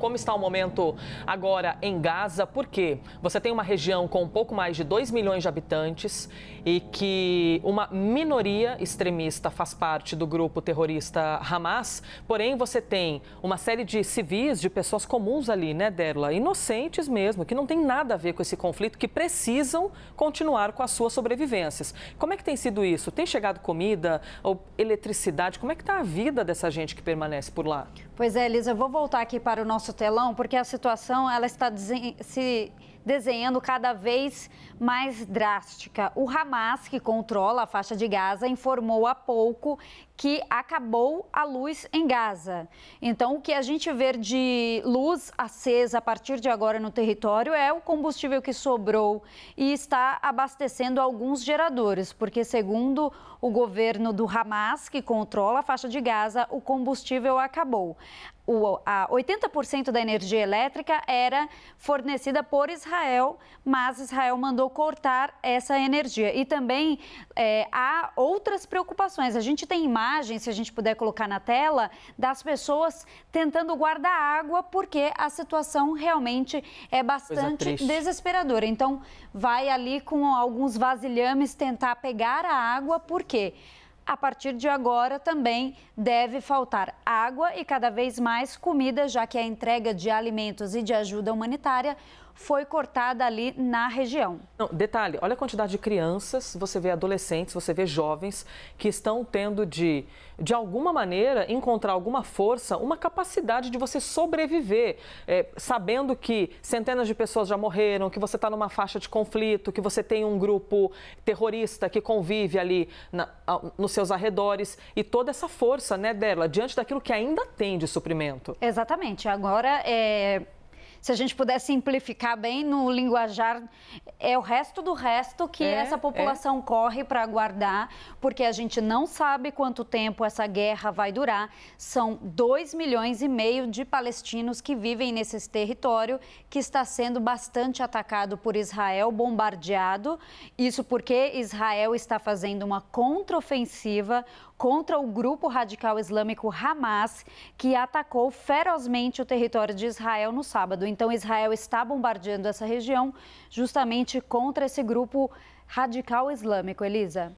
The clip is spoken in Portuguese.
como está o momento agora em Gaza, porque você tem uma região com um pouco mais de 2 milhões de habitantes e que uma minoria extremista faz parte do grupo terrorista Hamas, porém você tem uma série de civis, de pessoas comuns ali, né, Derla? Inocentes mesmo, que não tem nada a ver com esse conflito, que precisam continuar com as suas sobrevivências. Como é que tem sido isso? Tem chegado comida ou eletricidade? Como é que está a vida dessa gente que permanece por lá? Pois é, Elisa, eu vou voltar aqui para o nosso nosso telão, porque a situação ela está se desenhando cada vez mais drástica. O Hamas, que controla a faixa de Gaza, informou há pouco que acabou a luz em Gaza. Então, o que a gente vê de luz acesa a partir de agora no território é o combustível que sobrou e está abastecendo alguns geradores, porque, segundo o governo do Hamas, que controla a faixa de Gaza, o combustível acabou. O, a 80% da energia elétrica era fornecida por Israel Israel, mas Israel mandou cortar essa energia. E também é, há outras preocupações. A gente tem imagens, se a gente puder colocar na tela, das pessoas tentando guardar água, porque a situação realmente é bastante desesperadora. Então, vai ali com alguns vasilhames tentar pegar a água, porque a partir de agora também deve faltar água e cada vez mais comida, já que a entrega de alimentos e de ajuda humanitária foi cortada ali na região. Não, detalhe, olha a quantidade de crianças, você vê adolescentes, você vê jovens que estão tendo de, de alguma maneira, encontrar alguma força, uma capacidade de você sobreviver, é, sabendo que centenas de pessoas já morreram, que você está numa faixa de conflito, que você tem um grupo terrorista que convive ali na, nos seus arredores e toda essa força, né, dela, diante daquilo que ainda tem de suprimento. Exatamente. Agora, é se a gente puder simplificar bem no linguajar é o resto do resto que é, essa é. população é. corre para aguardar, porque a gente não sabe quanto tempo essa guerra vai durar. São 2 milhões e meio de palestinos que vivem nesse território que está sendo bastante atacado por Israel, bombardeado. Isso porque Israel está fazendo uma contraofensiva contra o grupo radical islâmico Hamas, que atacou ferozmente o território de Israel no sábado. Então, Israel está bombardeando essa região justamente contra esse grupo radical islâmico, Elisa?